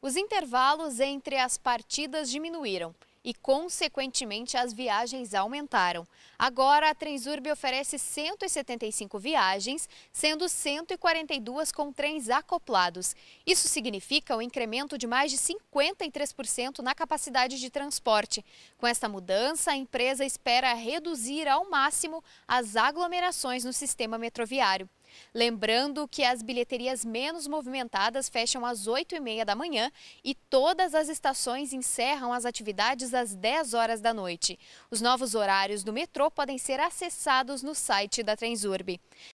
Os intervalos entre as partidas diminuíram e, consequentemente, as viagens aumentaram. Agora, a Transurb oferece 175 viagens, sendo 142 com trens acoplados. Isso significa um incremento de mais de 53% na capacidade de transporte. Com esta mudança, a empresa espera reduzir ao máximo as aglomerações no sistema metroviário. Lembrando que as bilheterias menos movimentadas fecham às 8h30 da manhã e todas as estações encerram as atividades às 10 horas da noite. Os novos horários do metrô podem ser acessados no site da Transurb.